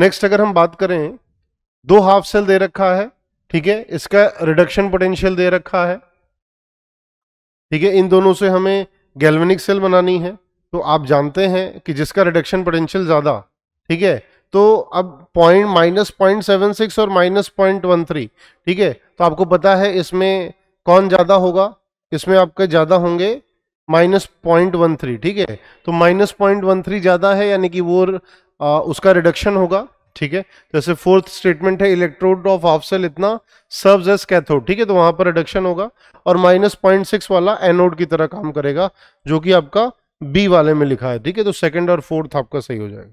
next अगर हम बात करें दो हाफ सेल दे रखा है ठीक है इसका रिडक्शन पोटेंशियल दे रखा है ठीक है इन दोनों से हमें गैल्वेनिक सेल बनानी है तो आप जानते हैं कि जिसका रिडक्शन पोटेंशियल ज़्यादा ठीक है तो अब point minus point seven six और माइनस पॉइंट वन थ्री ठीक है तो आपको पता है इसमें कौन ज़्यादा होगा इसमें आपके ज़्यादा होंगे माइनस पॉइंट वन थ्री ठीक है तो माइनस पॉइंट वन थ्री ज़्यादा है यानी कि वो आ, उसका रिडक्शन होगा ठीक है जैसे फोर्थ स्टेटमेंट है इलेक्ट्रोड ऑफ हाफ सेल इतना सर्व्स एज कैथोड ठीक है तो वहां पर रिडक्शन होगा और माइनस पॉइंट सिक्स वाला एनोड की तरह काम करेगा जो कि आपका बी वाले में लिखा है ठीक है तो सेकंड और फोर्थ आपका सही हो जाएगा